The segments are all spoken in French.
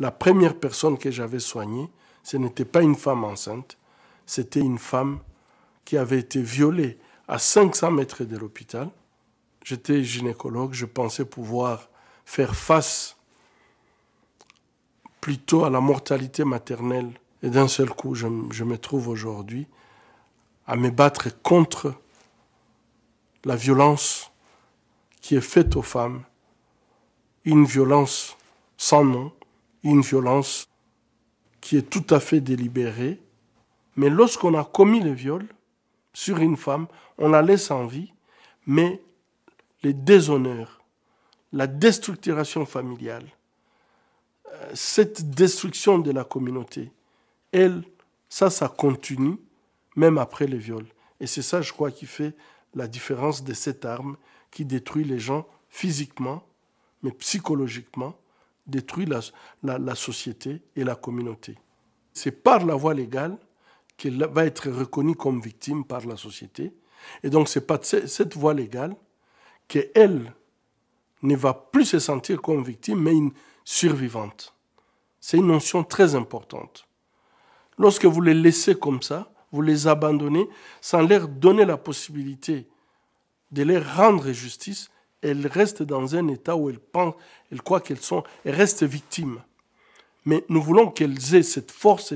La première personne que j'avais soignée, ce n'était pas une femme enceinte, c'était une femme qui avait été violée à 500 mètres de l'hôpital. J'étais gynécologue, je pensais pouvoir faire face plutôt à la mortalité maternelle. Et d'un seul coup, je, je me trouve aujourd'hui à me battre contre la violence qui est faite aux femmes, une violence sans nom, une violence qui est tout à fait délibérée. Mais lorsqu'on a commis le viol sur une femme, on la laisse en vie, mais les déshonneurs, la déstructuration familiale, euh, cette destruction de la communauté, elle, ça, ça continue même après le viol. Et c'est ça, je crois, qui fait la différence de cette arme qui détruit les gens physiquement, mais psychologiquement, détruit la, société et la communauté. C'est par la voie légale qu'elle va être reconnue comme victime par la société. Et donc c'est pas cette voie légale qu'elle ne va plus se sentir comme victime, mais une survivante. C'est une notion très importante. Lorsque vous les laissez comme ça, vous les abandonnez sans leur donner la possibilité de leur rendre justice, elles restent dans un état où elles pensent, elles croient qu'elles sont, elles reste victimes. Mais nous voulons qu'elles aient cette force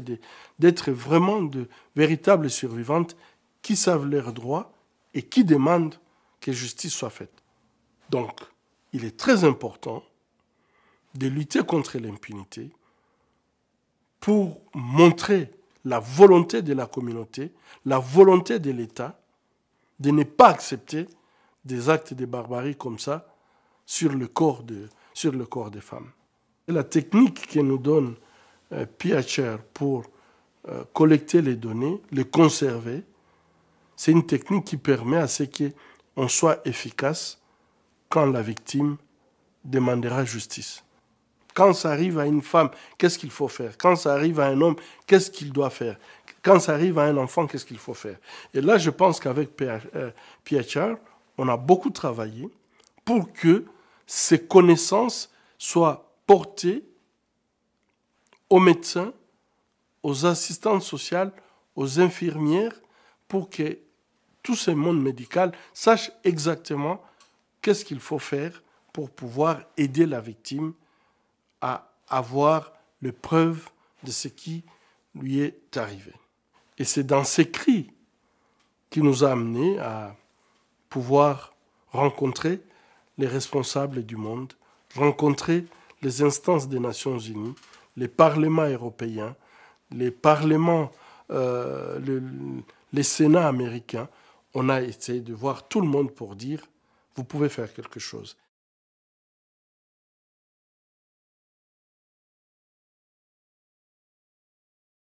d'être vraiment de véritables survivantes qui savent leurs droits et qui demandent que justice soit faite. Donc, il est très important de lutter contre l'impunité pour montrer la volonté de la communauté, la volonté de l'État de ne pas accepter des actes de barbarie comme ça sur le corps, de, sur le corps des femmes. Et la technique que nous donne euh, PHR pour euh, collecter les données, les conserver, c'est une technique qui permet à ce qu'on soit efficace quand la victime demandera justice. Quand ça arrive à une femme, qu'est-ce qu'il faut faire Quand ça arrive à un homme, qu'est-ce qu'il doit faire Quand ça arrive à un enfant, qu'est-ce qu'il faut faire Et là, je pense qu'avec PHR euh, on a beaucoup travaillé pour que ces connaissances soient portées aux médecins, aux assistantes sociales, aux infirmières, pour que tout ce monde médical sache exactement qu'est-ce qu'il faut faire pour pouvoir aider la victime à avoir les preuves de ce qui lui est arrivé. Et c'est dans ces cris qui nous a amenés à pouvoir rencontrer les responsables du monde, rencontrer les instances des Nations Unies, les parlements européens, les parlements, euh, les sénats américains. On a essayé de voir tout le monde pour dire, vous pouvez faire quelque chose.